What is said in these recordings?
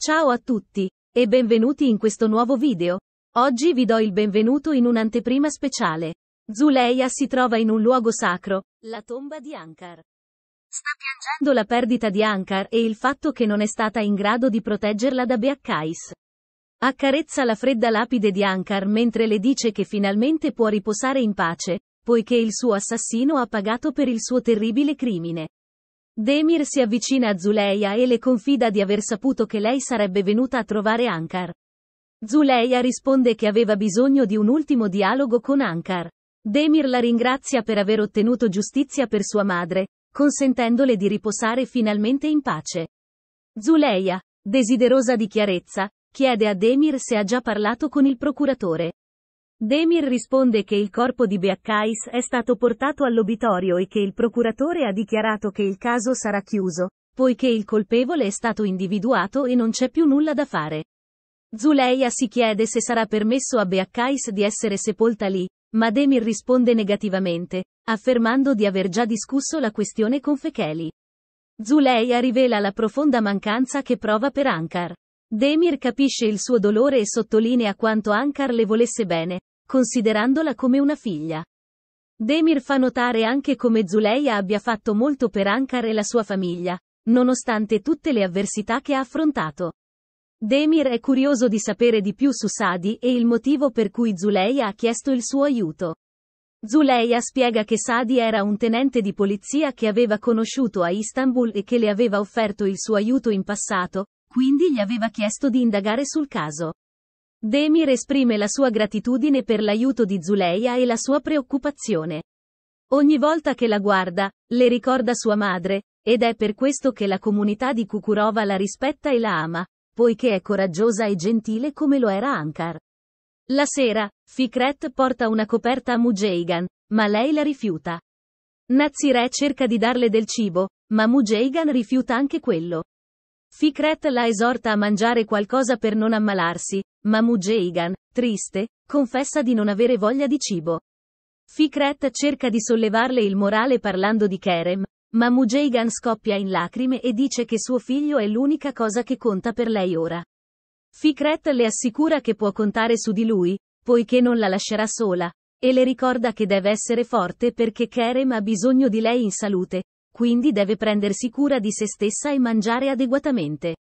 Ciao a tutti, e benvenuti in questo nuovo video. Oggi vi do il benvenuto in un'anteprima speciale. Zuleia si trova in un luogo sacro, la tomba di Ankar. Sta piangendo la perdita di Ankar e il fatto che non è stata in grado di proteggerla da Beakkais. Accarezza la fredda lapide di Ankar mentre le dice che finalmente può riposare in pace, poiché il suo assassino ha pagato per il suo terribile crimine. Demir si avvicina a Zuleia e le confida di aver saputo che lei sarebbe venuta a trovare Ankar. Zuleia risponde che aveva bisogno di un ultimo dialogo con Ankar. Demir la ringrazia per aver ottenuto giustizia per sua madre, consentendole di riposare finalmente in pace. Zuleia, desiderosa di chiarezza, chiede a Demir se ha già parlato con il procuratore. Demir risponde che il corpo di Beaccais è stato portato all'obitorio e che il procuratore ha dichiarato che il caso sarà chiuso, poiché il colpevole è stato individuato e non c'è più nulla da fare. Zuleia si chiede se sarà permesso a Beaccais di essere sepolta lì, ma Demir risponde negativamente, affermando di aver già discusso la questione con Fecheli. Zuleia rivela la profonda mancanza che prova per Ankar. Demir capisce il suo dolore e sottolinea quanto Ankar le volesse bene, considerandola come una figlia. Demir fa notare anche come Zuleia abbia fatto molto per Ankar e la sua famiglia, nonostante tutte le avversità che ha affrontato. Demir è curioso di sapere di più su Sadi e il motivo per cui Zuleia ha chiesto il suo aiuto. Zuleia spiega che Sadi era un tenente di polizia che aveva conosciuto a Istanbul e che le aveva offerto il suo aiuto in passato, quindi gli aveva chiesto di indagare sul caso. Demir esprime la sua gratitudine per l'aiuto di Zuleia e la sua preoccupazione. Ogni volta che la guarda, le ricorda sua madre, ed è per questo che la comunità di Kukurova la rispetta e la ama, poiché è coraggiosa e gentile come lo era Ankar. La sera, Fikret porta una coperta a Mujeigan, ma lei la rifiuta. Nazire cerca di darle del cibo, ma Mujeigan rifiuta anche quello. Fikret la esorta a mangiare qualcosa per non ammalarsi, ma Mujeigan, triste, confessa di non avere voglia di cibo. Fikret cerca di sollevarle il morale parlando di Kerem, ma Mujeigan scoppia in lacrime e dice che suo figlio è l'unica cosa che conta per lei ora. Fikret le assicura che può contare su di lui, poiché non la lascerà sola, e le ricorda che deve essere forte perché Kerem ha bisogno di lei in salute, quindi deve prendersi cura di se stessa e mangiare adeguatamente.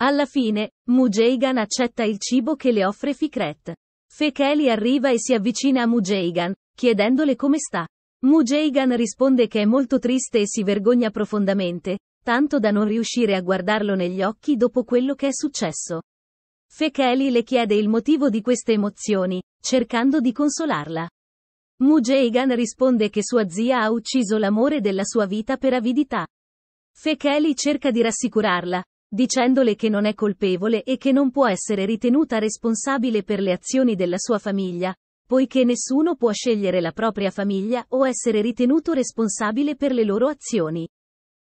Alla fine, Mujeigan accetta il cibo che le offre Fikret. Fekeli arriva e si avvicina a Mujeigan, chiedendole come sta. Mujeigan risponde che è molto triste e si vergogna profondamente, tanto da non riuscire a guardarlo negli occhi dopo quello che è successo. Fekeli le chiede il motivo di queste emozioni, cercando di consolarla. Mujeigan risponde che sua zia ha ucciso l'amore della sua vita per avidità. Fekeli cerca di rassicurarla, dicendole che non è colpevole e che non può essere ritenuta responsabile per le azioni della sua famiglia, poiché nessuno può scegliere la propria famiglia o essere ritenuto responsabile per le loro azioni.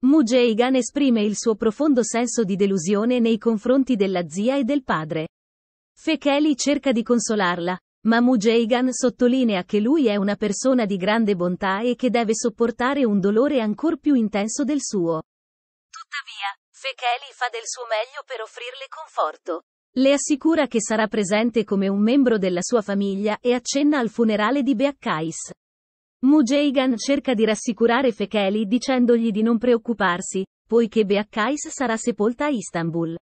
Mujeigan esprime il suo profondo senso di delusione nei confronti della zia e del padre. Fekeli cerca di consolarla, ma Mujeigan sottolinea che lui è una persona di grande bontà e che deve sopportare un dolore ancor più intenso del suo. Tuttavia, Fekeli fa del suo meglio per offrirle conforto. Le assicura che sarà presente come un membro della sua famiglia e accenna al funerale di Beakkais. Mujeigan cerca di rassicurare Fekeli dicendogli di non preoccuparsi, poiché Beakkais sarà sepolta a Istanbul.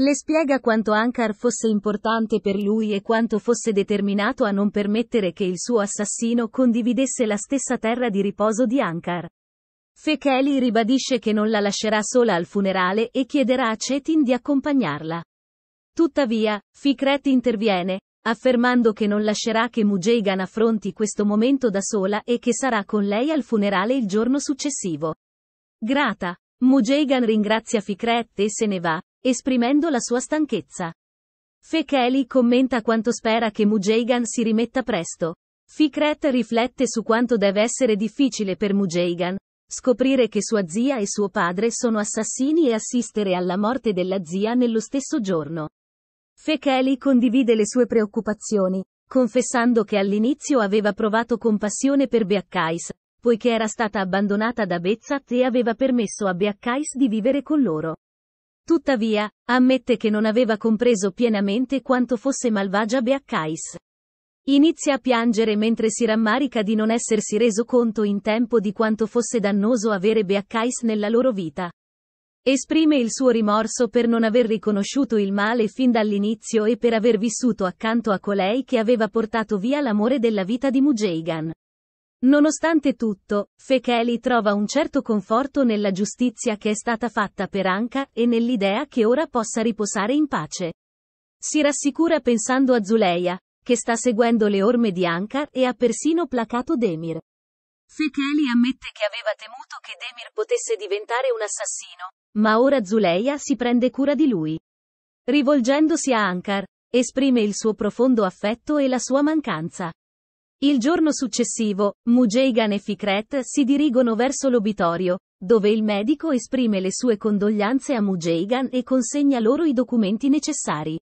Le spiega quanto Ankar fosse importante per lui e quanto fosse determinato a non permettere che il suo assassino condividesse la stessa terra di riposo di Ankar. Fekeli ribadisce che non la lascerà sola al funerale e chiederà a Cetin di accompagnarla. Tuttavia, Fikret interviene, affermando che non lascerà che Mujeigan affronti questo momento da sola e che sarà con lei al funerale il giorno successivo. Grata. Mujeigan ringrazia Fikret e se ne va, esprimendo la sua stanchezza. Fekeli commenta quanto spera che Mujeigan si rimetta presto. Fikret riflette su quanto deve essere difficile per Mujeigan scoprire che sua zia e suo padre sono assassini e assistere alla morte della zia nello stesso giorno. Fekeli condivide le sue preoccupazioni, confessando che all'inizio aveva provato compassione per Beaccais, poiché era stata abbandonata da Bezat e aveva permesso a Beaccais di vivere con loro. Tuttavia, ammette che non aveva compreso pienamente quanto fosse malvagia Beaccais. Inizia a piangere mentre si rammarica di non essersi reso conto in tempo di quanto fosse dannoso avere Beaccais nella loro vita. Esprime il suo rimorso per non aver riconosciuto il male fin dall'inizio e per aver vissuto accanto a colei che aveva portato via l'amore della vita di Mujeigan. Nonostante tutto, Fecheli trova un certo conforto nella giustizia che è stata fatta per Anka e nell'idea che ora possa riposare in pace. Si rassicura pensando a Zuleia, che sta seguendo le orme di Anka e ha persino placato Demir. Fecheli ammette che aveva temuto che Demir potesse diventare un assassino, ma ora Zuleia si prende cura di lui. Rivolgendosi a Ankar, esprime il suo profondo affetto e la sua mancanza. Il giorno successivo, Mujeigan e Fikret si dirigono verso l'obitorio, dove il medico esprime le sue condoglianze a Mujeigan e consegna loro i documenti necessari.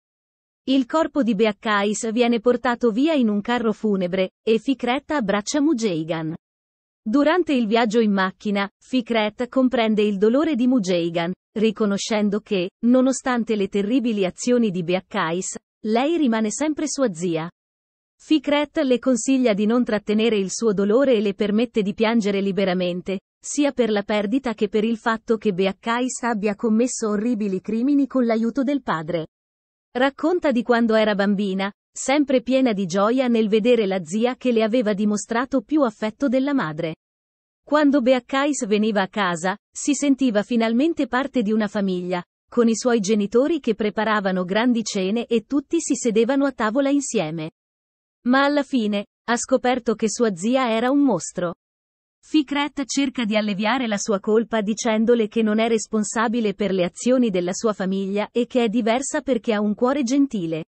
Il corpo di Beakkais viene portato via in un carro funebre, e Fikret abbraccia Mujeigan. Durante il viaggio in macchina, Fikret comprende il dolore di Mujeigan, riconoscendo che, nonostante le terribili azioni di Beakkais, lei rimane sempre sua zia. Fikret le consiglia di non trattenere il suo dolore e le permette di piangere liberamente, sia per la perdita che per il fatto che Beakkais abbia commesso orribili crimini con l'aiuto del padre. Racconta di quando era bambina, sempre piena di gioia nel vedere la zia che le aveva dimostrato più affetto della madre. Quando Beakkais veniva a casa, si sentiva finalmente parte di una famiglia, con i suoi genitori che preparavano grandi cene e tutti si sedevano a tavola insieme. Ma alla fine, ha scoperto che sua zia era un mostro. Fikret cerca di alleviare la sua colpa dicendole che non è responsabile per le azioni della sua famiglia e che è diversa perché ha un cuore gentile.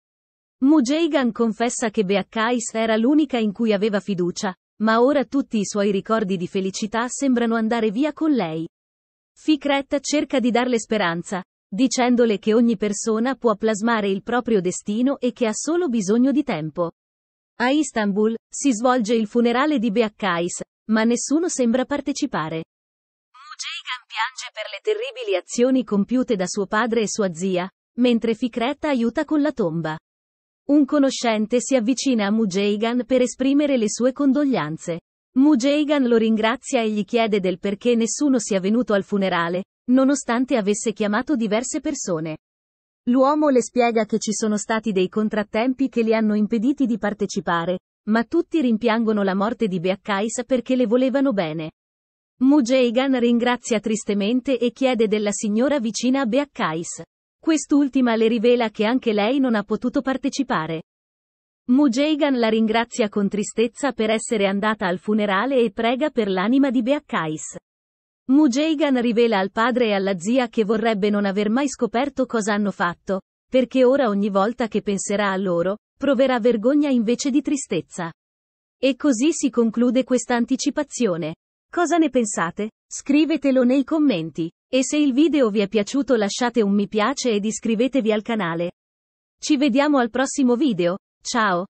Mujeigan confessa che Beakkais era l'unica in cui aveva fiducia, ma ora tutti i suoi ricordi di felicità sembrano andare via con lei. Fikret cerca di darle speranza, dicendole che ogni persona può plasmare il proprio destino e che ha solo bisogno di tempo. A Istanbul, si svolge il funerale di Beakkais, ma nessuno sembra partecipare. Mujeigan piange per le terribili azioni compiute da suo padre e sua zia, mentre Fikretta aiuta con la tomba. Un conoscente si avvicina a Mujeigan per esprimere le sue condoglianze. Mujeigan lo ringrazia e gli chiede del perché nessuno sia venuto al funerale, nonostante avesse chiamato diverse persone. L'uomo le spiega che ci sono stati dei contrattempi che li hanno impediti di partecipare, ma tutti rimpiangono la morte di Beakkais perché le volevano bene. Mujeigan ringrazia tristemente e chiede della signora vicina a Beakkais. Quest'ultima le rivela che anche lei non ha potuto partecipare. Mujeigan la ringrazia con tristezza per essere andata al funerale e prega per l'anima di Beakkais. Mujeigan rivela al padre e alla zia che vorrebbe non aver mai scoperto cosa hanno fatto, perché ora ogni volta che penserà a loro, proverà vergogna invece di tristezza. E così si conclude questa anticipazione. Cosa ne pensate? Scrivetelo nei commenti. E se il video vi è piaciuto lasciate un mi piace ed iscrivetevi al canale. Ci vediamo al prossimo video. Ciao!